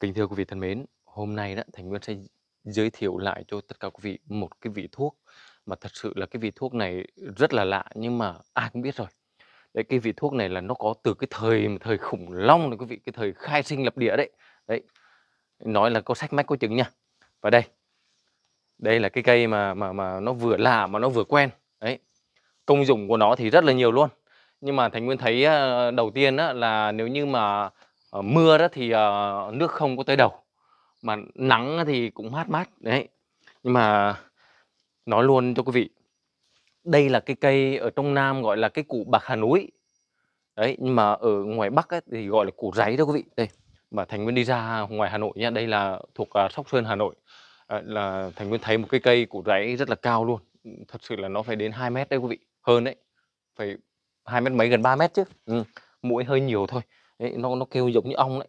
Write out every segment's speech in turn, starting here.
Kính thưa quý vị thân mến, hôm nay đó Thành Nguyên sẽ giới thiệu lại cho tất cả quý vị một cái vị thuốc mà thật sự là cái vị thuốc này rất là lạ nhưng mà ai cũng biết rồi. Đấy cái vị thuốc này là nó có từ cái thời thời khủng long này quý vị, cái thời khai sinh lập địa đấy. Đấy. Nói là có sách mách có chứng nha. Và đây. Đây là cái cây mà mà mà nó vừa lạ mà nó vừa quen. Đấy. Công dụng của nó thì rất là nhiều luôn. Nhưng mà Thành Nguyên thấy ờ, đầu tiên á, là nếu như mà Ờ, mưa đó thì ờ, nước không có tới đầu mà nắng thì cũng mát mát đấy nhưng mà nói luôn cho quý vị đây là cái cây ở trong nam gọi là cái củ bạc hà núi đấy nhưng mà ở ngoài bắc ấy, thì gọi là củ ráy đó quý vị đây mà thành nguyên đi ra ngoài hà nội nha đây là thuộc à, sóc sơn hà nội uh, là thành nguyên thấy một cái cây củ ráy rất là cao luôn thật sự là nó phải đến 2 mét đấy quý vị hơn đấy phải hai mét mấy gần 3 mét chứ ừ mũi hơi nhiều thôi đấy, nó nó kêu giống như ong đấy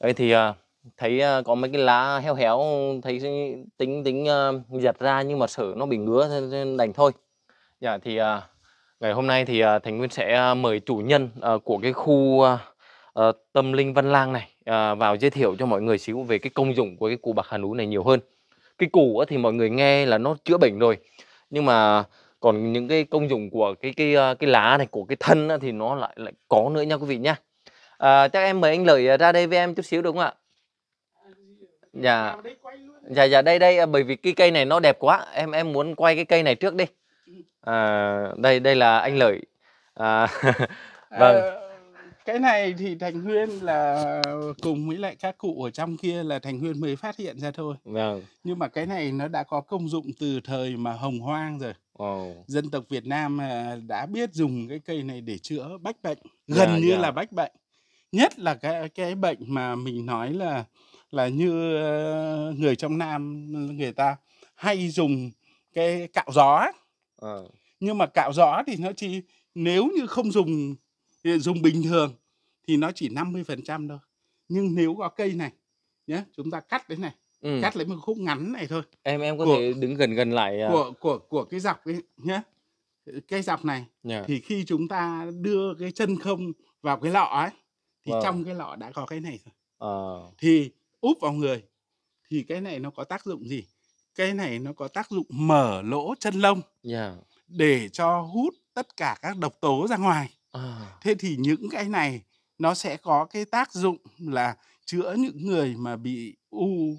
đấy thì à, thấy à, có mấy cái lá heo héo thấy tính tính à, giật ra nhưng mà sợ nó bị ngứa nên đành thôi dạ thì ngày hôm nay thì thành nguyên sẽ mời chủ nhân của cái khu ờ, tâm linh văn lang này vào giới thiệu cho mọi người xíu về cái công dụng của cái củ bạc hà núi này nhiều hơn cái củ thì mọi người nghe là nó chữa bệnh rồi nhưng mà còn những cái công dụng của cái cái ờ, cái lá này của cái thân thì nó lại lại có nữa nha quý vị nhá à, chắc em mời anh lợi ờ, ra đây với em chút xíu đúng không ạ dạ dạ dạ đây đây bởi vì cái cây này nó đẹp quá em em muốn quay cái cây này trước đi à, đây đây là anh lợi à, vâng cái này thì thành huyên là cùng với lại các cụ ở trong kia là thành huyên mới phát hiện ra thôi vâng. nhưng mà cái này nó đã có công dụng từ thời mà hồng hoang rồi oh. dân tộc việt nam à, đã biết dùng cái cây này để chữa bách bệnh dạ, dạ. gần yeah, như yeah. là bách bệnh nhất là cái cái bệnh mà mình nói là là như ờ, người trong nam người ta hay dùng cái cạo gió uh. nhưng mà cạo gió thì nó chỉ nếu như không dùng dùng bình thường thì nó chỉ 50% thôi nhưng nếu có cây này nhé chúng ta cắt đến này ừ. cắt lấy một khúc ngắn này thôi em em có của, thể đứng gần gần lại à, của của của cái dọc ấy nhé cây dọc này yeah. Dạ. thì khi chúng ta đưa cái chân không vào cái lọ ấy thì wow. Vâng. trong cái lọ đã có cái này rồi à. thì úp vào người thì cái này nó có tác dụng gì cái này nó có tác dụng mở lỗ chân lông yeah. Dạ. để cho hút tất cả các độc tố ra ngoài Ờ. thế thì những cái này nó sẽ có cái tác dụng là chữa những người mà bị u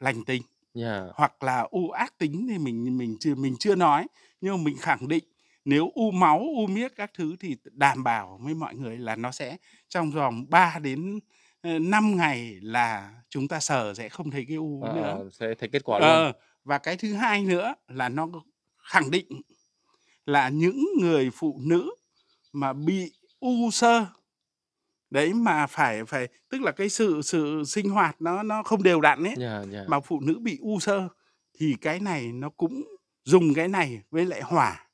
lành tính yeah. Dạ. hoặc là u ác tính thì mình mình chưa mình chưa nói nhưng mình khẳng định nếu u máu u miết các thứ thì đảm bảo với mọi người là nó sẽ trong vòng 3 đến 5 ờ, ngày là chúng ta sờ sẽ không thấy cái u à, nữa sẽ thấy kết quả luôn. Ờ, và cái thứ hai nữa là nó khẳng định là những người phụ nữ mà bị u sơ đấy mà phải phải tức là cái sự sự sinh hoạt nó nó không đều đặn ấy yeah, yeah. mà phụ nữ bị u sơ thì cái này nó cũng dùng cái này với lại hỏa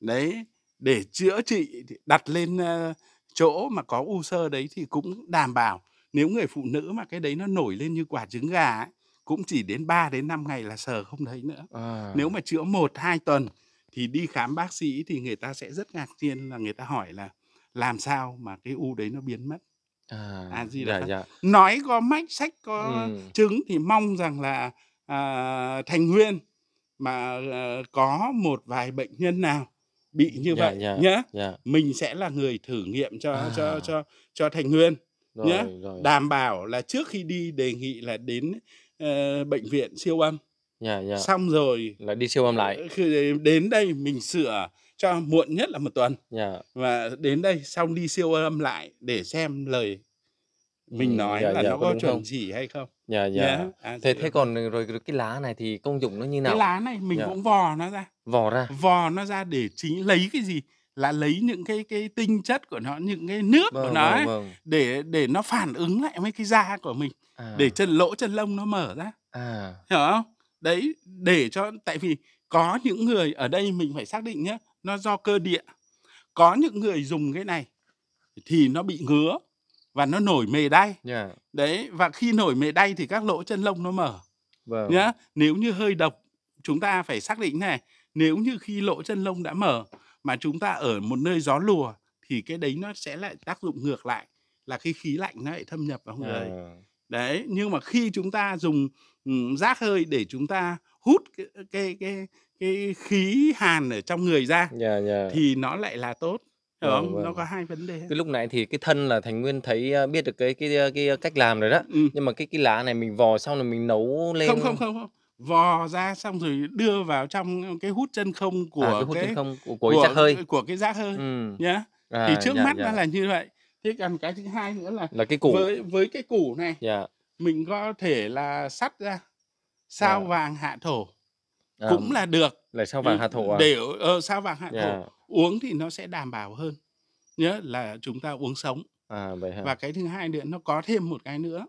đấy để chữa trị đặt lên ờ, chỗ mà có u sơ đấy thì cũng đảm bảo nếu người phụ nữ mà cái đấy nó nổi lên như quả trứng gà ấy, cũng chỉ đến 3 đến 5 ngày là sờ không thấy nữa. À. Nếu mà chữa 1 2 tuần thì đi khám bác sĩ thì người ta sẽ rất ngạc nhiên là người ta hỏi là làm sao mà cái u đấy nó biến mất à, à gì dạ, dạ. nói có mách sách có ừ. thì mong rằng là à, thành nguyên mà à, có một vài bệnh nhân nào bị như dạ, vậy dạ, nhá dạ. mình sẽ là người thử nghiệm cho à. cho cho cho thành nguyên rồi, nhá rồi. đảm bảo là trước khi đi đề nghị là đến uh, bệnh viện siêu âm yeah, dạ, yeah. Dạ. xong rồi là đi siêu âm lại khi đến đây mình sửa cho muộn nhất là một tuần yeah. Dạ. và đến đây xong đi siêu âm lại để xem lời ừ, mình nói dạ, là dạ, nó có, chuẩn chỉ hay không dạ dạ yeah. à, thế thế còn rồi, cái lá này thì công dụng nó như nào cái lá này mình dạ. cũng vò nó ra vò ra vò nó ra để chính lấy cái gì là lấy những cái cái tinh chất của nó những cái nước vâng, của nó vâng, vâng. để để nó phản ứng lại với cái da của mình à. để chân lỗ chân lông nó mở ra à. hiểu không đấy để cho tại vì có những người ở đây mình phải xác định nhé nó do cơ địa có những người dùng cái này thì nó bị ngứa và nó nổi mề đay yeah. đấy và khi nổi mề đay thì các lỗ chân lông nó mở vâng. nhá nếu như hơi độc chúng ta phải xác định này nếu như khi lỗ chân lông đã mở mà chúng ta ở một nơi gió lùa thì cái đấy nó sẽ lại tác dụng ngược lại là khi khí lạnh nó lại thâm nhập vào người à đấy nhưng mà khi chúng ta dùng rác hơi để chúng ta hút cái cái cái, cái khí hàn ở trong người ra yeah, dạ, yeah. Dạ. thì nó lại là tốt hiểu ừ, không? Vâng. Nó có hai vấn đề. Cái lúc nãy thì cái thân là Thành Nguyên thấy biết được cái cái cái cách làm rồi đó. Ừ. Nhưng mà cái cái lá này mình vò xong rồi mình nấu lên. Không không không không. Vò ra xong rồi đưa vào trong cái hút chân không à, của à, cái hút cái, chân không của, của, của cái rác hơi. Của cái rác hơi ừ. nhá. À, thì trước dạ, mắt dạ. nó là như vậy thế còn cái thứ hai nữa là là cái củ với với cái củ này yeah. Dạ. mình có thể là sắt ra sao yeah. Dạ. vàng hạ thổ à, cũng là được là sao vàng hạ thổ à? để ờ, sao vàng hạ yeah. thổ dạ. uống thì nó sẽ đảm bảo hơn nhớ là chúng ta uống sống à, vậy hả? và cái thứ hai nữa nó có thêm một cái nữa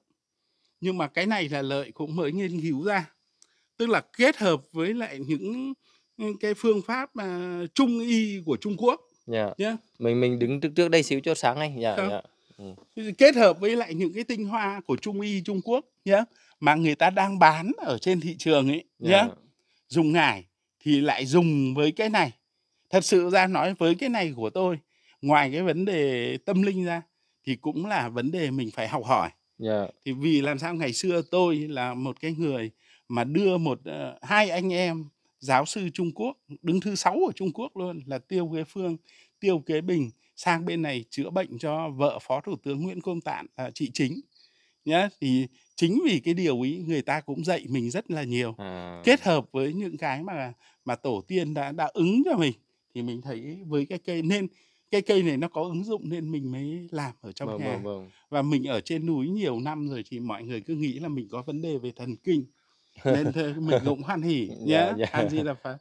nhưng mà cái này là lợi cũng mới nghiên cứu ra tức là kết hợp với lại những cái phương pháp mà trung y của Trung Quốc Dạ. Yeah. Mình mình đứng trước trước đây xíu cho sáng anh. Dạ. Yeah, dạ. Ừ. Kết hợp với lại những cái tinh hoa của Trung y Trung Quốc nhá, mà người ta đang bán ở trên thị trường ấy dạ. nhá. Yeah. Dùng ngải thì lại dùng với cái này. Thật sự ra nói với cái này của tôi, ngoài cái vấn đề tâm linh ra thì cũng là vấn đề mình phải học hỏi. Yeah. Dạ. Thì vì làm sao ngày xưa tôi là một cái người mà đưa một uh, hai anh em giáo sư Trung Quốc đứng thứ sáu ở Trung Quốc luôn là Tiêu Quế Phương, Tiêu Kế Bình sang bên này chữa bệnh cho vợ Phó Thủ tướng Nguyễn Công Tạn à, chị chính nhá thì chính vì cái điều ý người ta cũng dạy mình rất là nhiều à. kết hợp với những cái mà mà tổ tiên đã đã ứng cho mình thì mình thấy với cái cây nên cái cây này nó có ứng dụng nên mình mới làm ở trong vâng, nhà vâng, vâng. và mình ở trên núi nhiều năm rồi thì mọi người cứ nghĩ là mình có vấn đề về thần kinh nên thế mình cũng hoan hỉ nhé yeah, yeah. an di đà phật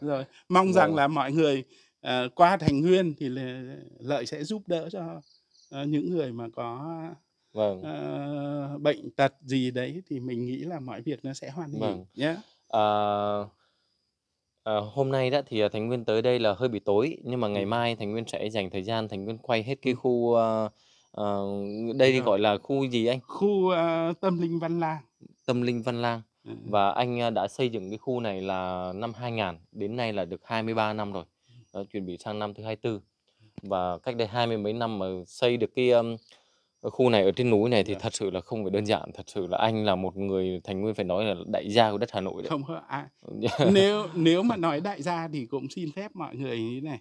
rồi mong rằng vâng. là mọi người uh, qua thành nguyên thì lợi sẽ giúp đỡ cho uh, những người mà có vâng. uh, bệnh tật gì đấy thì mình nghĩ là mọi việc nó sẽ hoàn hỉ vâng. nhé uh, à, à, hôm nay đó thì à, Thành Nguyên tới đây là hơi bị tối nhưng mà ngày ừ. mai Thành Nguyên sẽ dành thời gian Thành Nguyên quay hết cái ừ. khu uh, uh, đây thì gọi là khu gì anh? Khu uh, tâm linh Văn Lang. Tâm linh Văn Lang. Và anh đã xây dựng cái khu này là năm 2000, đến nay là được 23 năm rồi, đó, chuẩn bị sang năm thứ 24. Và cách đây hai mươi mấy năm mà xây được cái, ờm, khu này ở trên núi này thì Dạ. thật sự là không phải đơn giản, thật sự là anh là một người Thành Nguyên phải nói là đại gia của đất Hà Nội đấy. Không hả ai. À, dạ. Nếu nếu mà nói đại gia thì cũng xin phép mọi người như thế này.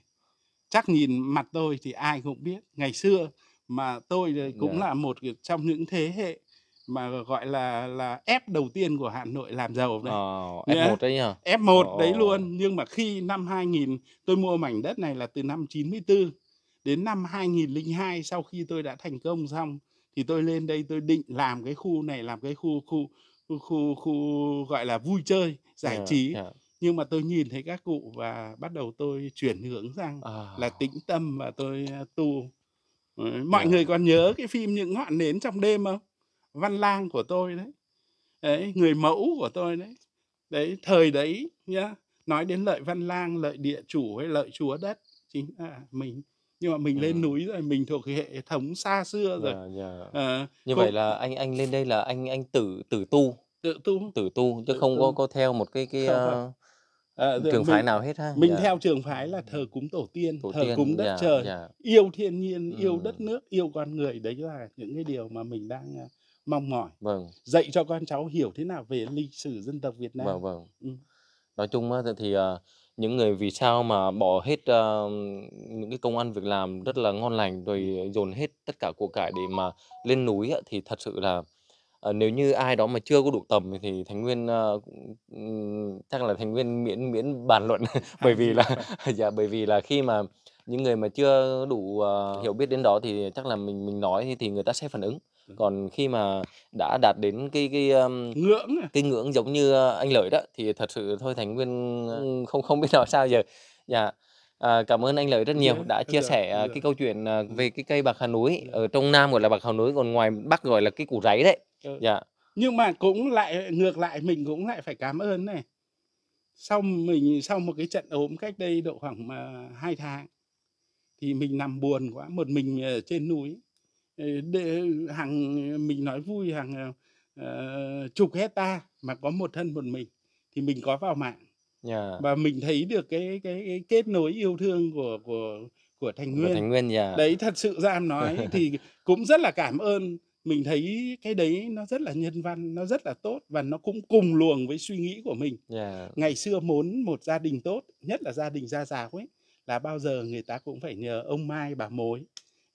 Chắc nhìn mặt tôi thì ai cũng biết. Ngày xưa mà tôi dạ. cũng Dạ. là một trong những thế hệ mà gọi là là F đầu tiên của Hà Nội làm giàu đấy. Ờ, F1 đấy nhỉ? F1 ờ. đấy luôn, nhưng mà khi năm 2000 tôi mua mảnh đất này là từ năm 94 đến năm 2002 sau khi tôi đã thành công xong thì tôi lên đây tôi định làm cái khu này làm cái khu khu khu khu, khu gọi là vui chơi, giải yeah, trí. Yeah nhưng mà tôi nhìn thấy các cụ và bắt đầu tôi chuyển hướng sang à. là tĩnh tâm và tôi à, tu ờ, mọi à. người còn nhớ cái phim những ngọn nến trong đêm không văn lang của tôi đấy đấy người mẫu của tôi đấy đấy thời đấy nhá nói đến lợi văn lang lợi địa chủ hay lợi chúa đất chính là mình nhưng mà mình ừ. lên núi rồi mình thuộc hệ thống xa xưa dạ, rồi yeah, yeah. À, như không... vậy là anh anh lên đây là anh anh tử tử tu tự tu tử tu chứ tự không tu. có có theo một cái cái uh, à, trường mình, phái nào hết ha mình yeah. Dạ. theo trường phái là thờ cúng tổ tiên tổ thờ tiên, cúng đất yeah, dạ, trời yeah. yêu thiên nhiên ừ. yêu đất nước yêu con người đấy là những cái điều mà mình đang mong mỏi vâng dạy cho con cháu hiểu thế nào về lịch sử dân tộc Việt Nam vâng vâng ừ. nói chung thì à, những người vì sao mà bỏ hết uh, những cái công ăn việc làm rất là ngon lành rồi ừ. dồn hết tất cả của cải để mà lên núi thì thật sự là uh, nếu như ai đó mà chưa có đủ tầm thì thành nguyên uh, chắc là thành nguyên miễn miễn bàn luận bởi vì là dạ bởi vì là khi mà những người mà chưa đủ uh, hiểu biết đến đó thì chắc là mình mình nói thì người ta sẽ phản ứng còn khi mà đã đạt đến cái cái um, ngưỡng à? cái ngưỡng giống như ờ, anh lợi đó thì thật sự thôi thành nguyên ờ. không không biết nói sao giờ dạ À, cảm ơn anh Lợi rất nhiều đã chia sẻ được, ờ, cái câu chuyện về cái cây bạc hà núi dạ. ở trong Nam gọi là bạc hà núi còn ngoài Bắc gọi là cái củ ráy đấy. Dạ. Nhưng mà cũng lại ngược lại mình cũng lại phải cảm ơn này. Sau mình sau một cái trận ốm cách đây độ khoảng 2 tháng thì mình nằm buồn quá một mình trên núi Ờ, hàng mình nói vui hàng uh, ờ, ờ, chục hecta mà có một thân một mình thì mình có vào mạng yeah. và mình thấy được cái, cái cái kết nối yêu thương của của của thành nguyên, của thành nguyên yeah. đấy thật sự ra nói thì cũng rất là cảm ơn mình thấy cái đấy nó rất là nhân văn nó rất là tốt và nó cũng cùng luồng với suy nghĩ của mình yeah. ngày xưa muốn một gia đình tốt nhất là gia đình gia giáo ấy là bao giờ người ta cũng phải nhờ ông mai bà mối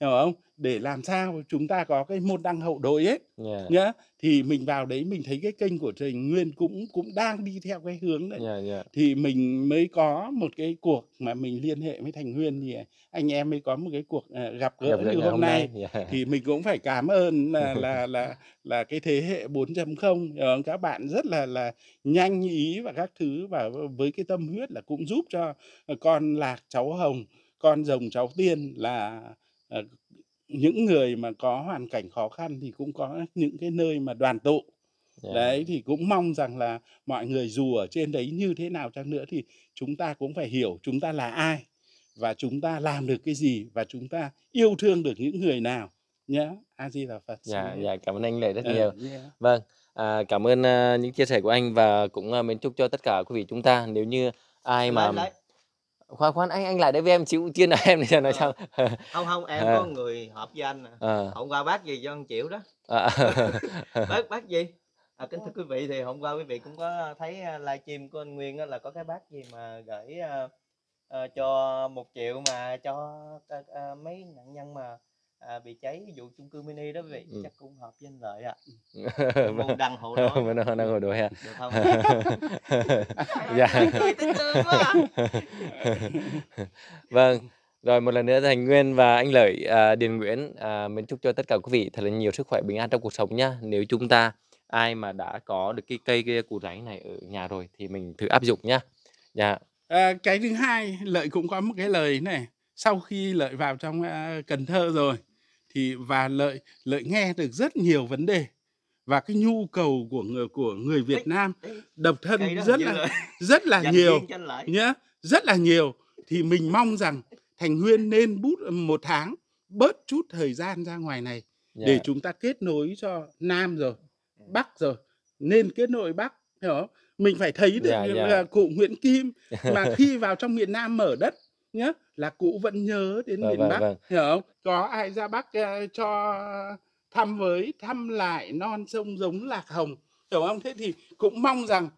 hiểu không để làm sao chúng ta có cái môn đăng hậu đội ấy yeah. nhá thì mình vào đấy mình thấy cái kênh của trình nguyên cũng cũng đang đi theo cái hướng đấy yeah, yeah. thì mình mới có một cái cuộc mà mình liên hệ với thành nguyên thì anh em mới có một cái cuộc ờ, gặp gỡ gặp như hôm, hôm nay, nay. Yeah. thì mình cũng phải cảm ơn ờ, là là là là cái thế hệ 4.0 các bạn rất là là nhanh ý và các thứ và với cái tâm huyết là cũng giúp cho con lạc cháu hồng con rồng cháu tiên là Ờ, những người mà có hoàn cảnh khó khăn thì cũng có những cái nơi mà đoàn tụ yeah. đấy thì cũng mong rằng là mọi người dù ở trên đấy như thế nào chăng nữa thì chúng ta cũng phải hiểu chúng ta là ai và chúng ta làm được cái gì và chúng ta yêu thương được những người nào nhé a di là phật dạ dạ cảm ơn anh lệ rất ừ, nhiều yeah. vâng à, cảm ơn uh, những chia sẻ của anh và cũng uh, mến chúc cho tất cả quý vị chúng ta nếu như ai mà lại, lại khoan khoan anh anh lại đấy với em chịu tiên là em bây giờ nói sao không không em à. có người hợp với anh à. Ờ. hôm qua bác gì cho anh chịu đó à. bác bác gì à, kính thưa quý vị thì hôm qua quý vị cũng có thấy à, livestream của anh Nguyên là có cái bác gì mà gửi uh, cho một triệu mà cho uh, mấy nạn nhân mà à, bị cháy vụ chung cư mini đó quý vị ừ. chắc cũng hợp với anh lợi ạ à. mình đăng hộ đôi mình đăng hộ đôi ha được không dạ vâng rồi một lần nữa thành nguyên và anh lợi à, điền nguyễn à, mình chúc cho tất cả quý vị thật là nhiều sức khỏe bình an trong cuộc sống nhá nếu chúng ta ai mà đã có được cái cây cái củ ráy này ở nhà rồi thì mình thử áp dụng nhá dạ à, cái thứ hai lợi cũng có một cái lời này sau khi lợi vào trong uh, cần thơ rồi thì và lợi lợi nghe được rất nhiều vấn đề và cái nhu cầu của người của người Việt Nam độc thân rất là rất là nhiều nhá rất là nhiều thì mình mong rằng Thành Huyên nên bút một tháng bớt chút thời gian ra ngoài này dạ. để chúng ta kết nối cho Nam rồi dạ. Bắc rồi nên kết nối Bắc hiểu không? mình phải thấy được yeah, dạ, yeah. là cụ Nguyễn Kim mà khi vào trong miền Nam mở đất nhé là cụ vẫn nhớ đến vâng, miền vâng, Bắc vâng. hiểu không có ai ra Bắc uh, cho thăm với thăm lại non sông giống lạc hồng hiểu không thế thì cũng mong rằng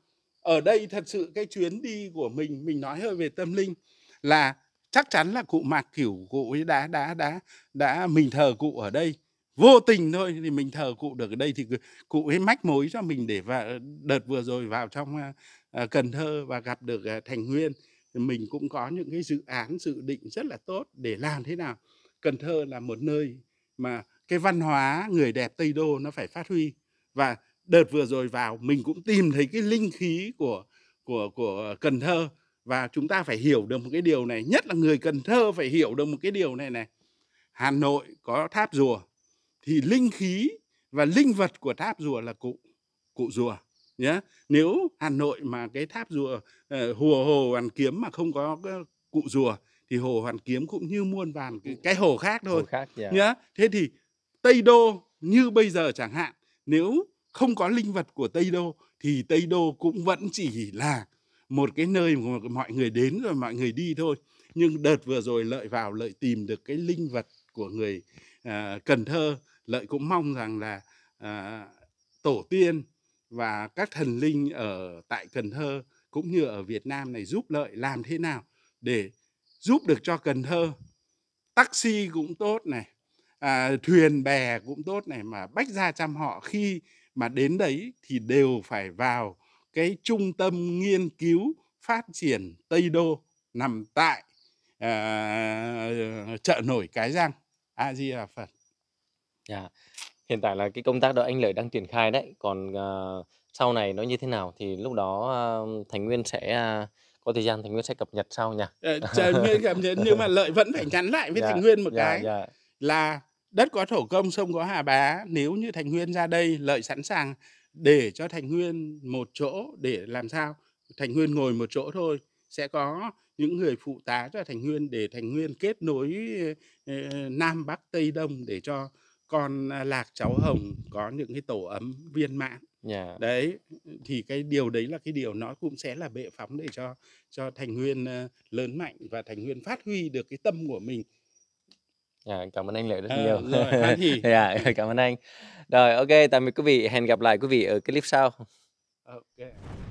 ở đây thật sự cái chuyến đi của mình mình nói hơi về tâm linh là chắc chắn là cụ mạc kiểu cụ ấy đã đã đã đã mình thờ cụ ở đây vô tình thôi thì mình thờ cụ được ở đây thì cụ ấy mách mối cho mình để vào đợt vừa rồi vào trong uh, Cần Thơ và gặp được uh, Thành Nguyên mình cũng có những cái dự án dự định rất là tốt để làm thế nào Cần Thơ là một nơi mà cái văn hóa người đẹp Tây Đô nó phải phát huy và đợt vừa rồi vào mình cũng tìm thấy cái linh khí của của của Cần Thơ và chúng ta phải hiểu được một cái điều này nhất là người Cần Thơ phải hiểu được một cái điều này này Hà Nội có tháp rùa thì linh khí và linh vật của tháp rùa là cụ cụ rùa nhé nếu hà nội mà cái tháp rùa uh, hồ hoàn kiếm mà không có cụ rùa thì hồ hoàn kiếm cũng như muôn vàn cái, cái hồ khác thôi hồ khác, yeah. Dạ. nhé thế thì tây đô như bây giờ chẳng hạn nếu không có linh vật của tây đô thì tây đô cũng vẫn chỉ là một cái nơi mà mọi người đến rồi mọi người đi thôi nhưng đợt vừa rồi lợi vào lợi tìm được cái linh vật của người uh, cần thơ lợi cũng mong rằng là uh, tổ tiên và các thần linh ở tại Cần Thơ cũng như ở Việt Nam này giúp lợi làm thế nào để giúp được cho Cần Thơ taxi cũng tốt này à, thuyền bè cũng tốt này mà bách gia chăm họ khi mà đến đấy thì đều phải vào cái trung tâm nghiên cứu phát triển Tây Đô nằm tại à, chợ nổi Cái Răng. A Di Đà Phật. Dạ. Hiện tại là cái công tác đó anh Lợi đang triển khai đấy, còn, ờ, sau này nó như thế nào thì lúc đó, a, ờ, Thành Nguyên sẽ, a, ờ, có thời gian Thành Nguyên sẽ cập nhật sau nha. Ờ, chờ Nguyên cập nhật nhưng mà Lợi vẫn phải nhắn lại với Dạ, Thành Nguyên một dạ, cái dạ. là đất có thổ công, sông có Hà Bá, nếu như Thành Nguyên ra đây, Lợi sẵn sàng để cho Thành Nguyên một chỗ để làm sao Thành Nguyên ngồi một chỗ thôi, sẽ có những người phụ tá cho Thành Nguyên để Thành Nguyên kết nối, ờ, Nam Bắc Tây Đông để cho con lạc cháu hồng có những cái tổ ấm viên mãn yeah. Dạ. đấy thì cái điều đấy là cái điều nó cũng sẽ là bệ phóng để cho cho thành nguyên lớn mạnh và thành nguyên phát huy được cái tâm của mình À, cảm ơn anh Lợi rất à, nhiều. Rồi, thì... Dạ, cảm ơn anh. Rồi, ok, tạm biệt quý vị. Hẹn gặp lại quý vị ở clip sau. Ok.